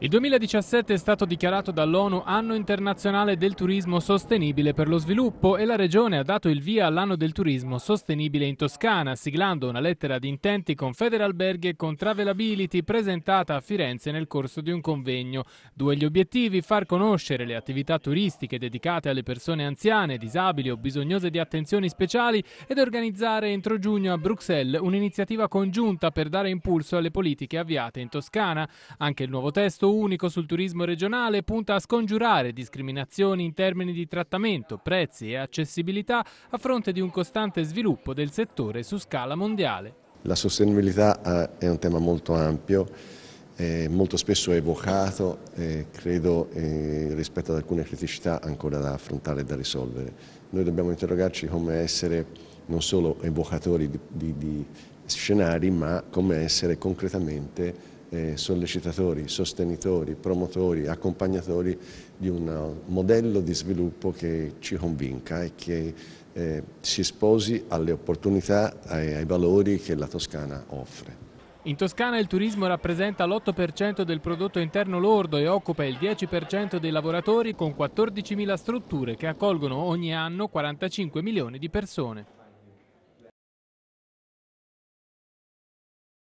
Il 2017 è stato dichiarato dall'ONU Anno internazionale del turismo sostenibile per lo sviluppo e la Regione ha dato il via all'anno del turismo sostenibile in Toscana, siglando una lettera di intenti con Federalberg e con Travelability presentata a Firenze nel corso di un convegno. Due gli obiettivi, far conoscere le attività turistiche dedicate alle persone anziane, disabili o bisognose di attenzioni speciali ed organizzare entro giugno a Bruxelles un'iniziativa congiunta per dare impulso alle politiche avviate in Toscana. Anche il nuovo testo testo unico sul turismo regionale punta a scongiurare discriminazioni in termini di trattamento, prezzi e accessibilità a fronte di un costante sviluppo del settore su scala mondiale. La sostenibilità eh, è un tema molto ampio, molto spesso evocato e credo eh, rispetto ad alcune criticità ancora da affrontare e da risolvere. Noi dobbiamo interrogarci come essere non solo evocatori di, di, di scenari ma come essere concretamente eh, sollecitatori, sostenitori, promotori, accompagnatori di un modello di sviluppo che ci convinca e che eh, si sposi alle opportunità e ai valori che la Toscana offre. In Toscana il turismo rappresenta l'8% del prodotto interno lordo e occupa il 10% dei lavoratori con 14.000 strutture che accolgono ogni anno 45 milioni di persone.